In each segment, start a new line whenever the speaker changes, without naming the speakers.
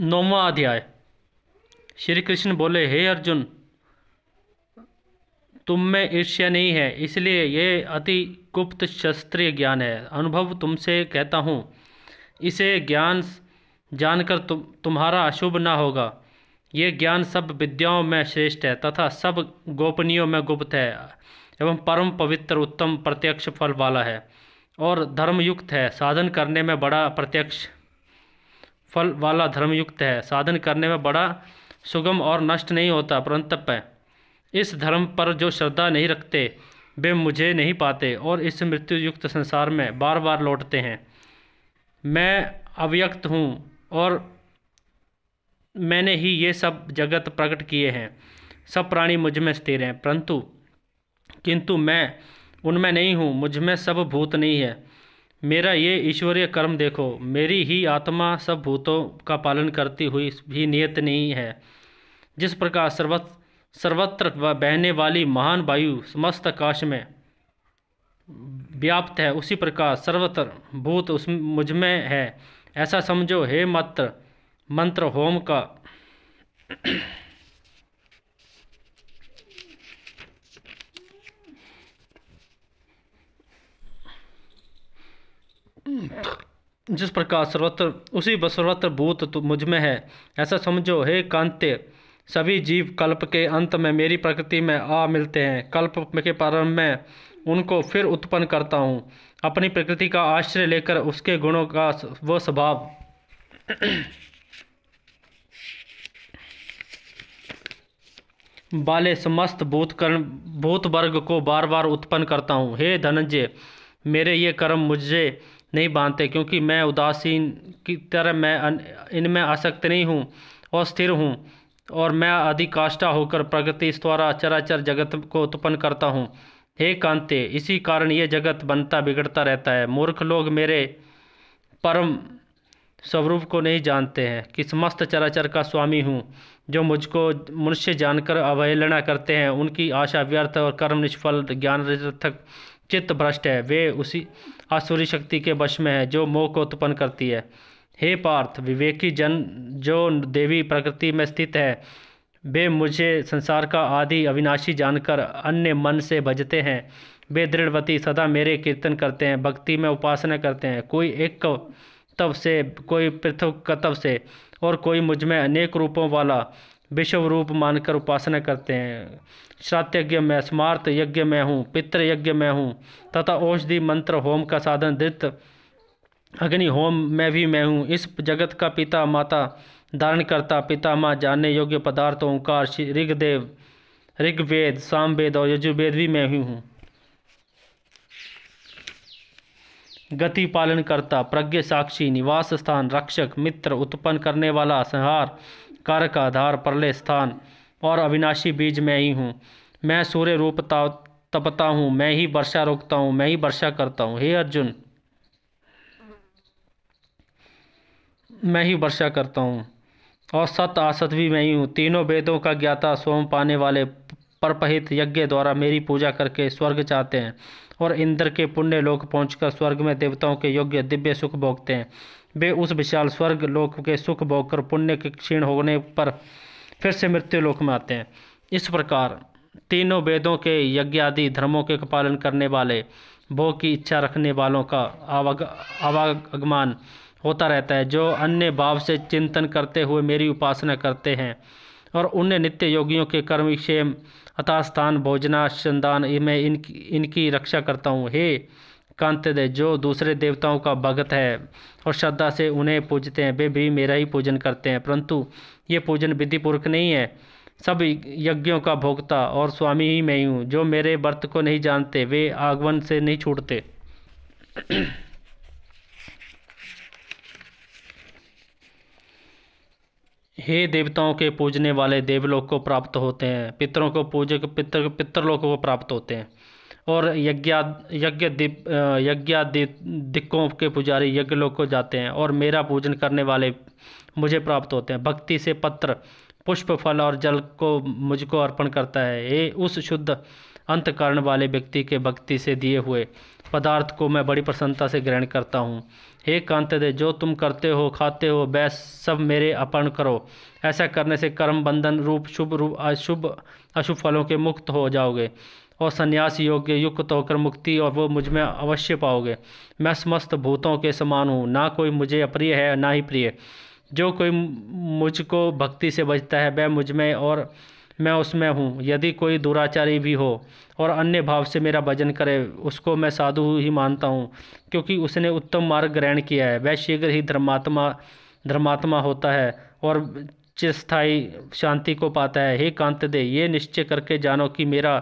नौवा अध्याय श्री कृष्ण बोले हे अर्जुन तुम में ईर्ष्या नहीं है इसलिए यह अति गुप्त शस्त्रीय ज्ञान है अनुभव तुमसे कहता हूँ इसे ज्ञान जानकर तुम तुम्हारा अशुभ ना होगा ये ज्ञान सब विद्याओं में श्रेष्ठ है तथा सब गोपनीयों में गुप्त है एवं परम पवित्र उत्तम प्रत्यक्ष फल वाला है और धर्मयुक्त है साधन करने में बड़ा प्रत्यक्ष फल वाला धर्मयुक्त है साधन करने में बड़ा सुगम और नष्ट नहीं होता परंतप इस धर्म पर जो श्रद्धा नहीं रखते वे मुझे नहीं पाते और इस मृत्यु युक्त संसार में बार बार लौटते हैं मैं अव्यक्त हूँ और मैंने ही ये सब जगत प्रकट किए हैं सब प्राणी मुझ में स्थिर हैं परंतु किंतु मैं उनमें नहीं हूँ मुझ में सब भूत नहीं है मेरा ये ईश्वरीय कर्म देखो मेरी ही आत्मा सब भूतों का पालन करती हुई भी नियत नहीं है जिस प्रकार सर्वत सर्वत्र बहने वाली महान वायु समस्त आकाश में व्याप्त है उसी प्रकार सर्वत्र भूत उस मुझमें है ऐसा समझो हे मत्र मंत्र होम का हम्म। जिस प्रकार सर्वत्र उसी सर्वत्र भूत तो मुझ में है ऐसा समझो हे कांत्य सभी जीव कल्प के अंत में मेरी प्रकृति में आ मिलते हैं कल्प के प्रारंभ में उनको फिर उत्पन्न करता हूँ अपनी प्रकृति का आश्रय लेकर उसके गुणों का वो स्वभाव वाले समस्त भूत कर्म भूत वर्ग को बार बार उत्पन्न करता हूँ हे धनंजय मेरे ये कर्म मुझे नहीं बांधते क्योंकि मैं उदासीन की तरह मैं इनमें आसक्त नहीं हूँ और स्थिर हूँ और मैं अधिकाष्ठा होकर प्रगति द्वारा चराचर जगत को उत्पन्न करता हूँ हे कांते इसी कारण ये जगत बनता बिगड़ता रहता है मूर्ख लोग मेरे परम स्वरूप को नहीं जानते हैं कि समस्त चराचर का स्वामी हूँ जो मुझको मनुष्य जानकर अवहेलना करते हैं उनकी आशा व्यर्थ और कर्म निष्फल ज्ञान रथक चित्त भ्रष्ट है वे उसी आसुरी शक्ति के वश में है जो मोह को उत्पन्न करती है हे पार्थ विवेकी जन जो देवी प्रकृति में स्थित है वे मुझे संसार का आदि अविनाशी जानकर अन्य मन से भजते हैं वे दृढ़वती सदा मेरे कीर्तन करते हैं भक्ति में उपासना करते हैं कोई एक तव से कोई पृथक कतव से और कोई मुझ में अनेक रूपों वाला विश्व रूप मानकर उपासना करते हैं श्राद्ध यज्ञ में स्मार्थ यज्ञ में हूँ पितृ यज्ञ में हूँ तथा औषधि मंत्र होम का साधन दृत अग्नि होम में भी मैं हूँ इस जगत का पिता माता धारण करता पिता माँ जानने योग्य पदार्थ ओंकार ऋग्देव ऋग्वेद सामवेद और यजुर्वेद भी मैं ही हूँ गति पालन करता प्रज्ञ साक्षी निवास स्थान रक्षक मित्र उत्पन्न करने वाला संहार कारक आधार परले स्थान और अविनाशी बीज मैं ही हूँ मैं सूर्य रूप तपता हूँ मैं ही वर्षा रोकता हूँ मैं ही वर्षा करता हूँ हे अर्जुन मैं ही वर्षा करता हूँ और सत आसत भी मैं ही हूँ तीनों वेदों का ज्ञाता सोम पाने वाले परपहित यज्ञ द्वारा मेरी पूजा करके स्वर्ग चाहते हैं और इंद्र के पुण्य लोक पहुँचकर स्वर्ग में देवताओं के योग्य दिव्य सुख भोगते हैं वे उस विशाल स्वर्ग लोक के सुख भोगकर पुण्य के क्षीण होने पर फिर से मृत्यु लोक में आते हैं इस प्रकार तीनों वेदों के यज्ञ आदि धर्मों के पालन करने वाले भोग की इच्छा रखने वालों का आवाग आवागमान होता रहता है जो अन्य भाव से चिंतन करते हुए मेरी उपासना करते हैं और उन्हें नित्य योगियों के कर्म क्षेम अथास्थान भोजनासंदान में इनकी इनकी रक्षा करता हूँ हे कांतिद जो दूसरे देवताओं का भगत है और श्रद्धा से उन्हें पूजते हैं वे भी मेरा ही पूजन करते हैं परंतु ये पूजन विधिपूर्वक नहीं है सब यज्ञों का भोक्ता और स्वामी ही मैं हूँ जो मेरे व्रत को नहीं जानते वे आगमन से नहीं छूटते हे देवताओं के पूजने वाले देवलोक को प्राप्त होते हैं पितरों को पूजक पितर पितृलोक को प्राप्त होते हैं और यज्ञा यज्ञ दीप यज्ञा दिक्कों के पुजारी यज्ञ लोग को जाते हैं और मेरा पूजन करने वाले मुझे प्राप्त होते हैं भक्ति से पत्र पुष्प फल और जल को मुझको अर्पण करता है ये उस शुद्ध अंतकरण वाले व्यक्ति के भक्ति से दिए हुए पदार्थ को मैं बड़ी प्रसन्नता से ग्रहण करता हूँ हे कांत दे जो तुम करते हो खाते हो वह सब मेरे अपन करो ऐसा करने से कर्म बंधन रूप शुभ रूप अशुभ अशुभ फलों के मुक्त हो जाओगे और संन्यास योग्य युक्त तो होकर मुक्ति और वो मुझ में अवश्य पाओगे मैं समस्त भूतों के समान हूँ ना कोई मुझे अप्रिय है ना ही प्रिय जो कोई मुझको भक्ति से बजता है वह मुझ में और मैं उसमें हूँ यदि कोई दुराचारी भी हो और अन्य भाव से मेरा भजन करे उसको मैं साधु ही मानता हूँ क्योंकि उसने उत्तम मार्ग ग्रहण किया है वह शीघ्र ही धर्मात्मा धर्मात्मा होता है और चिरस्थाई शांति को पाता है हे कांत दे ये निश्चय करके जानो कि मेरा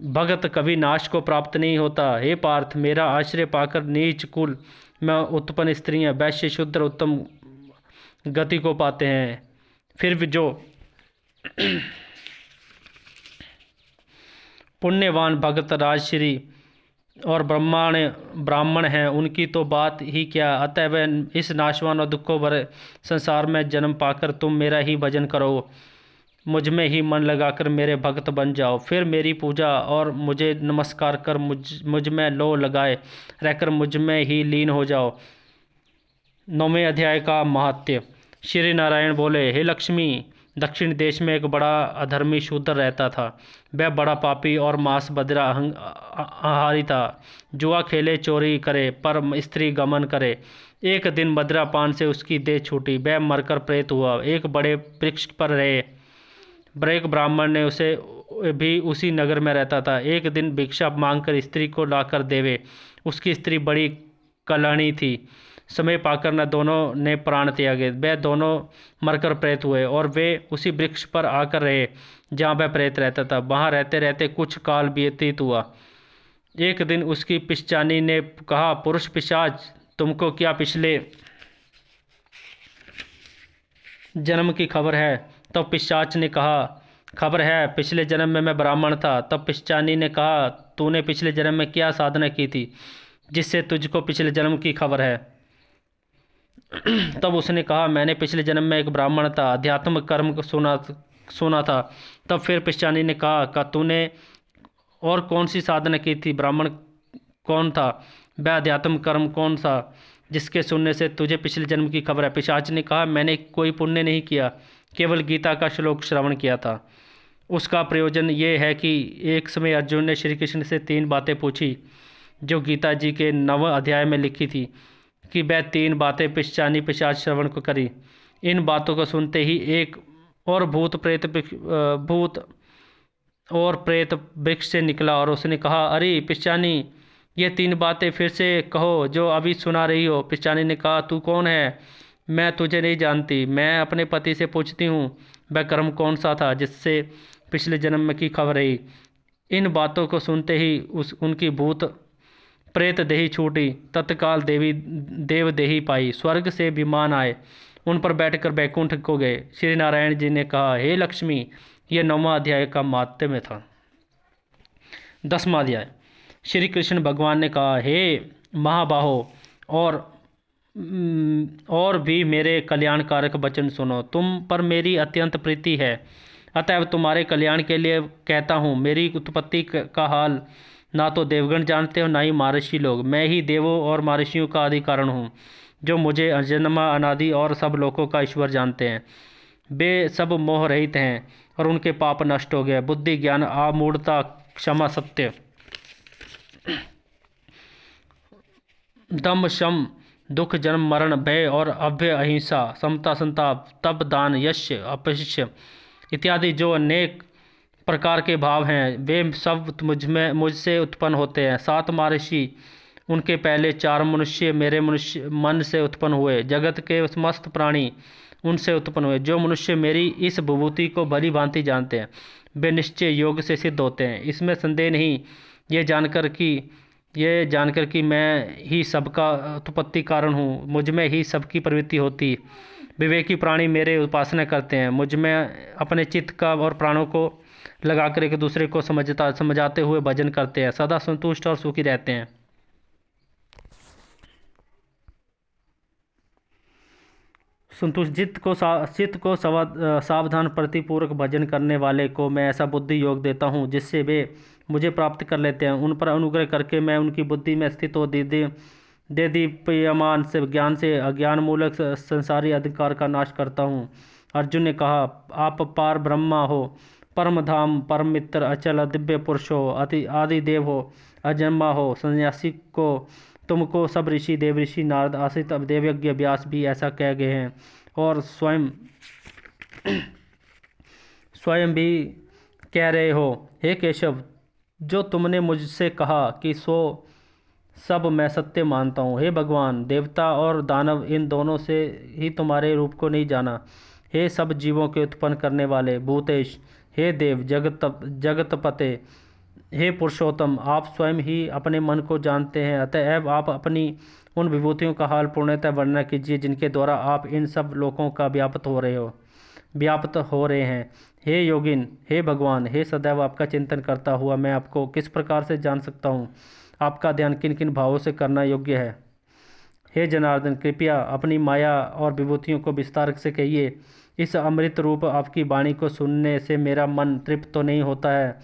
भगत कभी नाश को प्राप्त नहीं होता हे पार्थ मेरा आश्रय पाकर नीच कुल में उत्पन्न स्त्रियां वैश्य शुद्र उत्तम गति को पाते हैं फिर भी जो पुण्यवान भगत राजश्री और ब्रह्मांड ब्राह्मण हैं उनकी तो बात ही क्या अतः वह इस नाशवान और दुखों भरे संसार में जन्म पाकर तुम मेरा ही भजन करो मुझ में ही मन लगाकर मेरे भक्त बन जाओ फिर मेरी पूजा और मुझे नमस्कार कर मुझ मुझ में लो लगाए रहकर मुझ में ही लीन हो जाओ नौवें अध्याय का महात्य श्री नारायण बोले हे लक्ष्मी दक्षिण देश में एक बड़ा अधर्मी शूद्र रहता था वह बड़ा पापी और मांस बदरा अहंग आहारी था जुआ खेले चोरी करे पर स्त्री गमन करे एक दिन बदरा पान से उसकी देह छूटी वह मरकर प्रेत हुआ एक बड़े वृक्ष पर रहे ब्रेक ब्राह्मण ने उसे भी उसी नगर में रहता था एक दिन भिक्षा मांगकर स्त्री को लाकर देवे उसकी स्त्री बड़ी कलाणी थी समय पाकर न दोनों ने प्राण त्यागे वे दोनों मरकर प्रेत हुए और वे उसी वृक्ष पर आकर रहे जहाँ वह प्रेत रहता था वहाँ रहते रहते कुछ काल व्यतीत हुआ एक दिन उसकी पिशानी ने कहा पुरुष पिशाच तुमको क्या पिछले जन्म की खबर है तब तो पिशाच ने कहा खबर है पिछले जन्म में मैं ब्राह्मण था तब पिशानी ने कहा तूने पिछले जन्म में क्या साधना की थी जिससे तुझको पिछले जन्म की खबर है तब उसने कहा मैंने पिछले जन्म में एक ब्राह्मण था अध्यात्म कर्म सुना सुना था तब फिर पिशानी ने कहा का तूने और कौन सी साधना की थी ब्राह्मण कौन था वह अध्यात्म कर्म कौन सा जिसके सुनने से तुझे पिछले जन्म की खबर है पिशाच ने कहा मैंने कोई पुण्य नहीं किया केवल गीता का श्लोक श्रवण किया था उसका प्रयोजन ये है कि एक समय अर्जुन ने श्री कृष्ण से तीन बातें पूछी जो गीता जी के नव अध्याय में लिखी थी कि वह तीन बातें पिशानी पिशाच श्रवण को करी इन बातों को सुनते ही एक और भूत प्रेत भूत और प्रेत वृक्ष से निकला और उसने कहा अरे पिशानी ये तीन बातें फिर से कहो जो अभी सुना रही हो पिशानी ने कहा तू कौन है मैं तुझे नहीं जानती मैं अपने पति से पूछती हूँ वह कर्म कौन सा था जिससे पिछले जन्म की खबर रही इन बातों को सुनते ही उस उनकी भूत प्रेत देही छूटी तत्काल देवी देव देही पाई स्वर्ग से विमान आए उन पर बैठकर बैकुंठ को गए श्री नारायण जी ने कहा हे लक्ष्मी यह नौवा अध्याय का मात्य में था दसवा अध्याय श्री कृष्ण भगवान ने कहा हे महाबाहो और हम्म, और भी मेरे कल्याणकारक वचन सुनो तुम पर मेरी अत्यंत प्रीति है अतएव तुम्हारे कल्याण के लिए कहता हूँ मेरी उत्पत्ति का हाल ना तो देवगण जानते हो ना ही महर्षि लोग मैं ही देवों और महर्षियों का आदि कारण हूँ जो मुझे अजन्मा अनादि और सब लोगों का ईश्वर जानते हैं वे सब मोह रहित हैं और उनके पाप नष्ट हो गए बुद्धि ज्ञान आमूढ़ता क्षमा सत्य दम शम दुख जन्म मरण भय और अभ्य अहिंसा समता संताप तप दान यश अपशिष्य इत्यादि जो अनेक प्रकार के भाव हैं वे सब मुझ में मुझसे उत्पन्न होते हैं सात महर्षि उनके पहले चार मनुष्य मेरे मनुष्य मन से उत्पन्न हुए जगत के समस्त प्राणी उनसे उत्पन्न हुए जो मनुष्य मेरी इस विभूति को भली भांति जानते हैं वे निश्चय योग से सिद्ध होते हैं इसमें संदेह नहीं ये जानकर कि ये जानकर कि मैं ही सबका उत्पत्ति कारण हूँ मुझ में ही सबकी प्रवृत्ति होती विवेकी प्राणी मेरे उपासना करते हैं मुझ में अपने चित्त का और प्राणों को लगा कर एक दूसरे को समझता समझाते हुए भजन करते हैं सदा संतुष्ट और सुखी रहते हैं संतुष्ट चित्त को चित्त को सावधान प्रतिपूर्वक भजन करने वाले को मैं ऐसा बुद्धि योग देता हूँ जिससे वे मुझे प्राप्त कर लेते हैं उन पर अनुग्रह करके मैं उनकी बुद्धि में स्थित हो दी दे दे से ज्ञान से अज्ञानमूलक संसारी अधिकार का नाश करता हूँ अर्जुन ने कहा आप पार ब्रह्मा हो परम धाम परम मित्र अचल दिव्य पुरुष हो अति आदि देव हो अजन्मा हो सन्यासी को तुमको सब ऋषि देव ऋषि नारद आशित अब देवयज्ञ व्यास भी ऐसा कह गए हैं और स्वयं स्वयं भी कह रहे हो हे केशव जो तुमने मुझसे कहा कि सो सब मैं सत्य मानता हूँ हे भगवान देवता और दानव इन दोनों से ही तुम्हारे रूप को नहीं जाना हे सब जीवों के उत्पन्न करने वाले भूतेश हे देव जगत जगतपते हे पुरुषोत्तम आप स्वयं ही अपने मन को जानते हैं अतएव आप अपनी उन विभूतियों का हाल पूर्णतः वर्णना कीजिए जिनके द्वारा आप इन सब लोगों का व्याप्त हो रहे हो व्याप्त हो रहे हैं हे योगिन हे भगवान हे सदैव आपका चिंतन करता हुआ मैं आपको किस प्रकार से जान सकता हूँ आपका ध्यान किन किन भावों से करना योग्य है हे जनार्दन कृपया अपनी माया और विभूतियों को विस्तार से कहिए इस अमृत रूप आपकी वाणी को सुनने से मेरा मन तृप्त तो नहीं होता है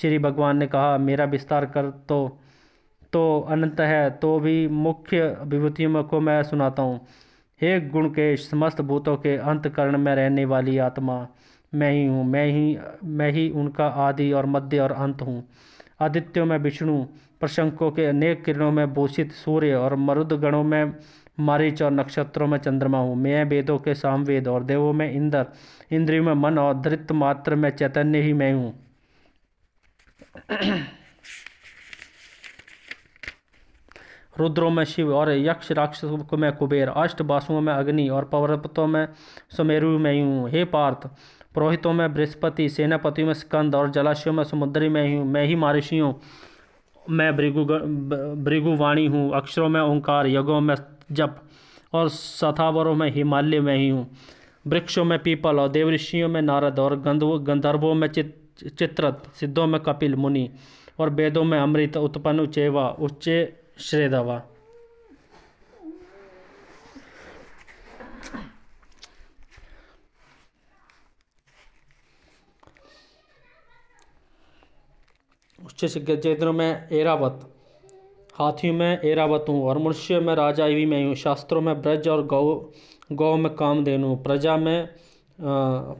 श्री भगवान ने कहा मेरा विस्तार कर तो तो अनंत है तो भी मुख्य विभूतियों को मैं सुनाता हूँ हे गुण के समस्त भूतों के अंतकरण में रहने वाली आत्मा मैं ही हूँ मैं ही मैं ही उनका आदि और मध्य और अंत हूँ आदित्यों में विष्णु प्रशंकों के अनेक किरणों में भूषित सूर्य और मरुदगणों में मारिच और नक्षत्रों में चंद्रमा हूँ मैं वेदों के सामवेद और देवों में इंद्र इंद्रियों में मन और धृत मात्र में चैतन्य ही मैं हूँ रुद्रों में शिव और यक्ष राक्षस में कुबेर अष्ट बासुओं में अग्नि और पर्वतों में सुमेरु में हूँ हे पार्थ पुरोहितों में बृहस्पति सेनापतियों में स्कंद और जलाशयों में समुद्री में ही मैं ही महर्षियों में मैं भृगुवाणी हूँ अक्षरों में ओंकार यज्ञों में जप और सथावरों में हिमालय में ही हूँ वृक्षों में पीपल और देवऋषियों में नारद और गंधर्व गंधर्वों में चित चित्रत सिद्धों में कपिल मुनि और वेदों में अमृत उत्पन्न उच्चेवा उच्चे श्रेदवा उच्च शिक्षा क्षेत्र में एरावत हाथियों में एरावत हूँ और मनुष्य में राजा भी मैं हूँ शास्त्रों में ब्रज और गौ गौ में काम देनु प्रजा में आ,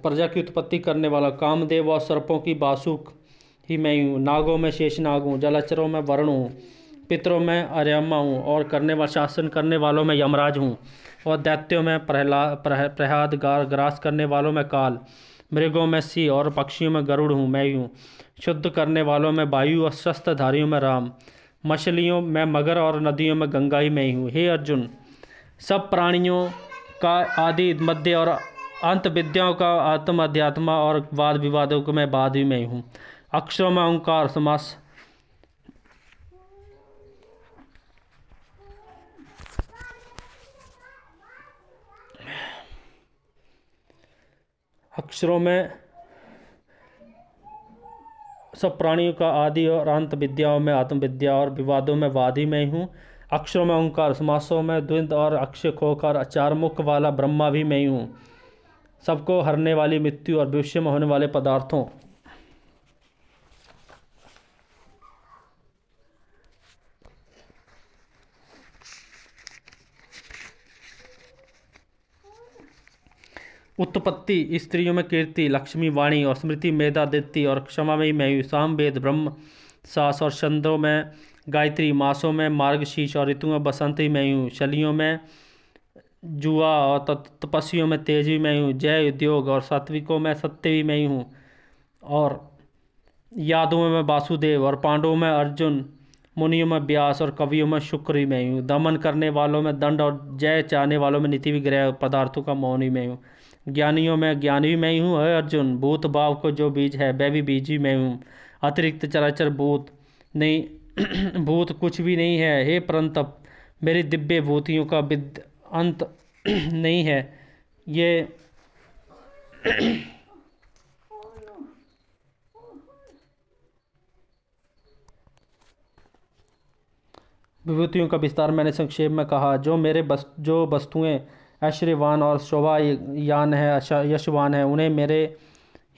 प्रजा की उत्पत्ति करने वाला कामदेव और सर्पों की बासुक ही मैं हूँ नागों में शेष नाग हूँ जलाचरों में वर्ण हूँ पितरों में अर्यमा हूँ और करने वाला शासन करने वालों में यमराज हूँ और दैत्यों में प्रहला प्रह, प्रहलाद ग्रास करने वालों में काल मृगों में सिंह और पक्षियों में गरुड़ हूँ मैं हूँ शुद्ध करने वालों में वायु और शस्त्रधारियों में राम मछलियों में मगर और नदियों में गंगा ही मैं ही हूँ हे अर्जुन सब प्राणियों का आदि मध्य और अंत विद्याओं का आत्म अध्यात्मा और वाद विवादों को मैं बाद ही मैं ही हूँ अक्षरों में ओंकार समास अक्षरों में सब प्राणियों का आदि और अंत विद्याओं में आत्मविद्या और विवादों में वादि में हूँ अक्षरों में ओंकार समासों में द्विंद और अक्षय खोकर अचार मुख वाला ब्रह्मा भी मैं ही हूँ सबको हरने वाली मृत्यु और भविष्य में होने वाले पदार्थों उत्पत्ति स्त्रियों में कीर्ति लक्ष्मी वाणी और स्मृति मेधा दित्ति और क्षमा में मयू सामवेद ब्रह्म सास और चंद्रों में गायत्री मासों में मार्गशीर्ष और ऋतु में बसंती मयू शलियों में जुआ और तपस्वियों में तेजवी में हूँ जय उद्योग और सात्विकों में सत्यवी में हूँ और यादवों में वासुदेव और पांडवों में अर्जुन मुनियों में व्यास और कवियों में शुक्री में हूँ दमन करने वालों में दंड और जय चाहने वालों में नीति विग्रह पदार्थों का मौनी में हूँ ज्ञानियों में ज्ञानी मैं ही हूँ है अर्जुन भूत भाव को जो बीज है वह भी बीज ही मैं हूँ अतिरिक्त चराचर भूत नहीं भूत कुछ भी नहीं है हे परंतप मेरी दिव्य भूतियों का विद अंत नहीं है ये विभूतियों का विस्तार मैंने संक्षेप में कहा जो मेरे बस जो वस्तुएं ऐश्वर्यवान और शोभायान है यशवान है उन्हें मेरे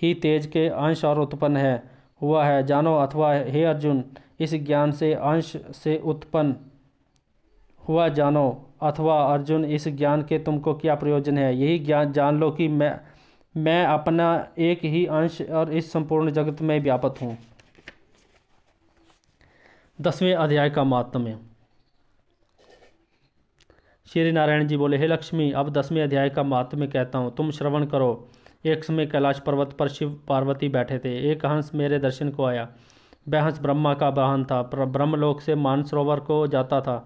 ही तेज के अंश और उत्पन्न है हुआ है जानो अथवा हे अर्जुन इस ज्ञान से अंश से उत्पन्न हुआ जानो अथवा अर्जुन इस ज्ञान के तुमको क्या प्रयोजन है यही ज्ञान जान लो कि मैं मैं अपना एक ही अंश और इस संपूर्ण जगत में व्यापक हूँ दसवें अध्याय का मात्म्य श्री नारायण जी बोले हे लक्ष्मी अब दसवें अध्याय का महात्म्य कहता हूँ तुम श्रवण करो एक समय कैलाश पर्वत पर शिव पार्वती बैठे थे एक हंस मेरे दर्शन को आया वह हंस ब्रह्मा का वाहन था ब्रह्मलोक से मानसरोवर को जाता था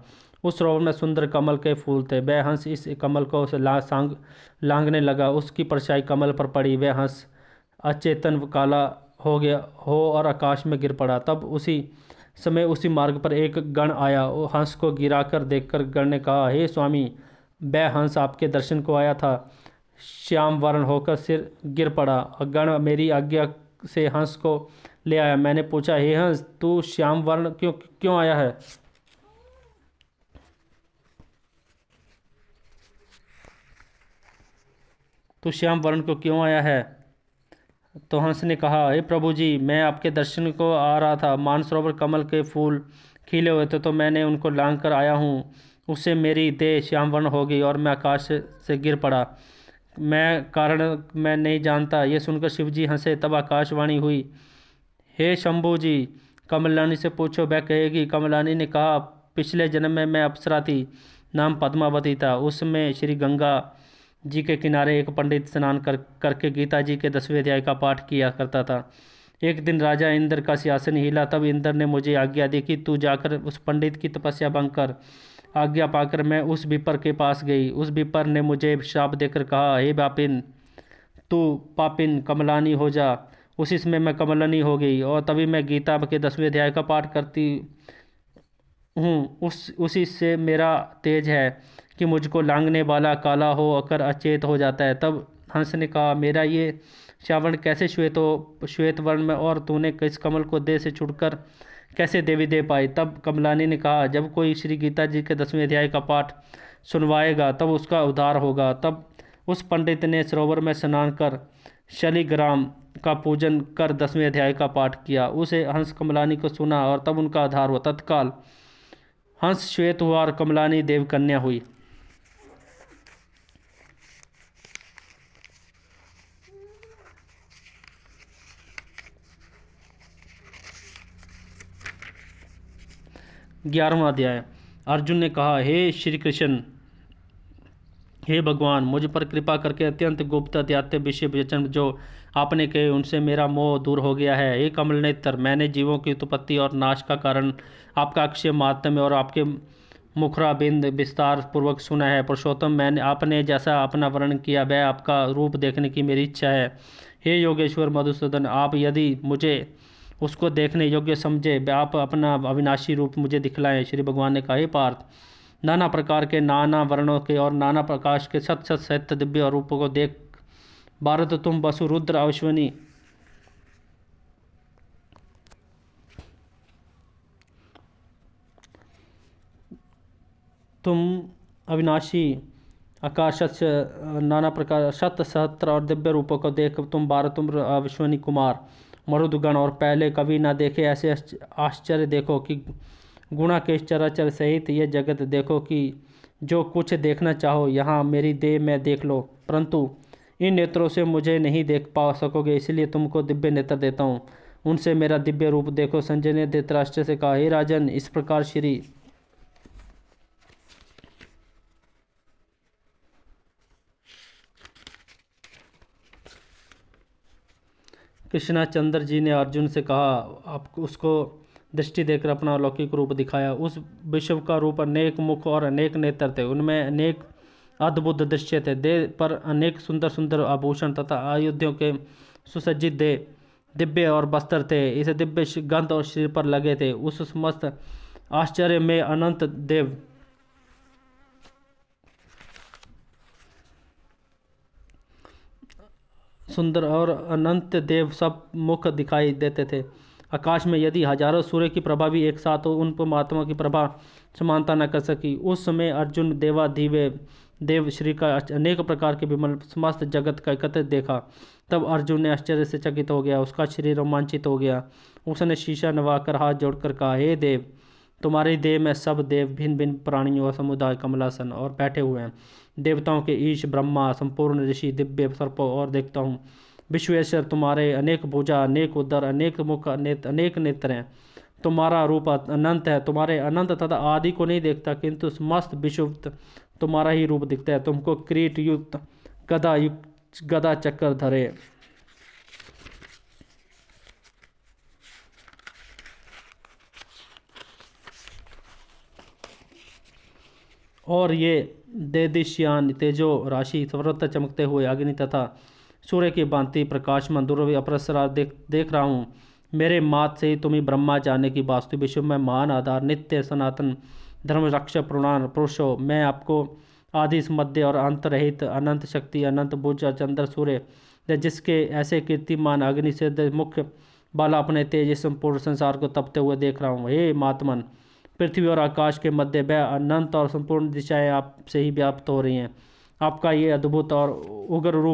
उस सरोवर में सुंदर कमल के फूल थे वह हंस इस कमल को लांग लांगने लगा उसकी परछाई कमल पर पड़ी वह हंस अचेतन काला हो गया हो और आकाश में गिर पड़ा तब उसी समय उसी मार्ग पर एक गण आया और हंस को गिरा कर देख कर गण ने कहा हे स्वामी वह हंस आपके दर्शन को आया था श्याम वर्ण होकर सिर गिर पड़ा गण मेरी आज्ञा से हंस को ले आया मैंने पूछा हे हंस तू श्याम वर्ण क्यों क्यों आया है तू श्याम वर्ण को क्यों आया है तो हंस ने कहा हे प्रभु जी मैं आपके दर्शन को आ रहा था मानसरोवर कमल के फूल खिले हुए थे तो मैंने उनको लांग कर आया हूँ उससे मेरी देह श्यामवर्ण हो गई और मैं आकाश से गिर पड़ा मैं कारण मैं नहीं जानता यह सुनकर शिव जी हंसे तब आकाशवाणी हुई हे शंभू जी कमलानी से पूछो वह कहेगी कमलानी ने कहा पिछले जन्म में मैं अप्सरा थी नाम पद्मावती था उसमें श्री गंगा जी के किनारे एक पंडित स्नान कर करके गीता जी के दसवें अध्याय का पाठ किया करता था एक दिन राजा इंद्र का सियासन हिला तब इंद्र ने मुझे आज्ञा दी कि तू जाकर उस पंडित की तपस्या भंग कर आज्ञा पाकर मैं उस विपर के पास गई उस विपर ने मुझे श्राप देकर कहा हे बापिन तू पापिन कमलानी हो जा उसी समय मैं कमलानी हो गई और तभी मैं गीता के दसवें अध्याय का पाठ करती हूँ उस उसी से मेरा तेज है कि मुझको लांगने वाला काला हो अकर अचेत हो जाता है तब हंस ने कहा मेरा ये श्यावण कैसे श्वेत हो श्वेत वर्ण में और तूने किस कमल को देह से छुटकर कैसे देवी दे पाई तब कमलानी ने कहा जब कोई श्री गीता जी के दसवें अध्याय का पाठ सुनवाएगा तब उसका उद्धार होगा तब उस पंडित ने सरोवर में स्नान कर शलिग्राम का पूजन कर दसवें अध्याय का पाठ किया उसे हंस कमलानी को सुना और तब उनका आधार हुआ तत्काल हंस श्वेत हुआ और कमलानी देवकन्या हुई ग्यारहवा अध्याय अर्जुन ने कहा हे श्री कृष्ण हे भगवान मुझ पर कृपा करके अत्यंत गुप्त अत्यात्य विषय वचन जो आपने कहे उनसे मेरा मोह दूर हो गया है हे कमल नेत्र मैंने जीवों की उत्पत्ति और नाश का कारण आपका अक्षय महात्म्य और आपके मुखरा बिंद विस्तार पूर्वक सुना है पुरुषोत्तम मैंने आपने जैसा अपना वर्णन किया वह आपका रूप देखने की मेरी इच्छा है हे योगेश्वर मधुसूदन आप यदि मुझे उसको देखने योग्य समझे आप अपना अविनाशी रूप मुझे दिखलाएं श्री भगवान ने कहा हे पार्थ नाना प्रकार के नाना वर्णों के और नाना प्रकाश के सत सत सत्य दिव्य रूपों को देख भारत तुम वसुरुद्र अश्वनी तुम अविनाशी आकाशत से नाना प्रकार शत सहस्त्र और दिव्य रूपों को देख तुम भारत तुम अश्वनी कुमार मरुदगण और पहले कभी ना देखे ऐसे आश्चर्य देखो कि गुणा के चराचर सहित ये जगत देखो कि जो कुछ देखना चाहो यहाँ मेरी देह में देख लो परंतु इन नेत्रों से मुझे नहीं देख पा सकोगे इसलिए तुमको दिव्य नेत्र देता हूँ उनसे मेरा दिव्य रूप देखो संजय ने धृतराष्ट्र से कहा हे राजन इस प्रकार श्री कृष्णा चंद्र जी ने अर्जुन से कहा आप उसको दृष्टि देकर अपना अलौकिक रूप दिखाया उस विश्व का रूप अनेक मुख और अनेक नेत्र थे उनमें अनेक अद्भुत दृश्य थे देह पर अनेक सुंदर सुंदर आभूषण तथा आयुधियों के सुसज्जित दे दिव्य और बस्तर थे इसे दिव्य गंध और शरीर पर लगे थे उस समस्त आश्चर्य में अनंत देव सुंदर और अनंत देव सब मुख दिखाई देते थे आकाश में यदि हजारों सूर्य की प्रभा भी एक साथ हो उन परमात्मा की प्रभा समानता न कर सकी उस समय अर्जुन देवा दिवे देव श्री का अनेक प्रकार के विमल समस्त जगत का एकत्र देखा तब अर्जुन ने आश्चर्य से चकित हो गया उसका शरीर रोमांचित हो गया उसने शीशा नवाकर हाथ जोड़कर कहा हे देव तुम्हारे देह में सब देव भिन्न भिन्न प्राणियों और समुदाय कमलासन और बैठे हुए हैं देवताओं के ईश ब्रह्मा संपूर्ण ऋषि दिव्य सर्प और देखता हूँ विश्वेश्वर तुम्हारे अनेक भुजा अनेक उदर अनेक मुख अनेक अनेक नेत्र हैं तुम्हारा रूप अनंत है तुम्हारे अनंत तथा आदि को नहीं देखता किंतु मस्त विश्व तुम्हारा ही रूप दिखता है तुमको क्रीट युक्त गदा युक्त गदा चक्कर धरे और ये देदिश्यान तेजो राशि स्वरत चमकते हुए अग्नि तथा सूर्य की भांति प्रकाश दुर्व अपरसरा देख देख रहा हूँ मेरे मात से ही तुम्हें ब्रह्मा जाने की वास्तु विश्व में मान आधार नित्य सनातन धर्म रक्ष प्रणान पुरुषो मैं आपको आदि मध्य और अंत रहित अनंत शक्ति अनंत और चंद्र सूर्य जिसके ऐसे कीर्तिमान अग्नि से मुख्य बाला अपने तेज संपूर्ण संसार को तपते हुए देख रहा हूँ हे मातमन पृथ्वी और आकाश के मध्य वह अनंत और संपूर्ण दिशाएं आपसे ही व्याप्त हो रही हैं आपका ये अद्भुत और उग्र रूप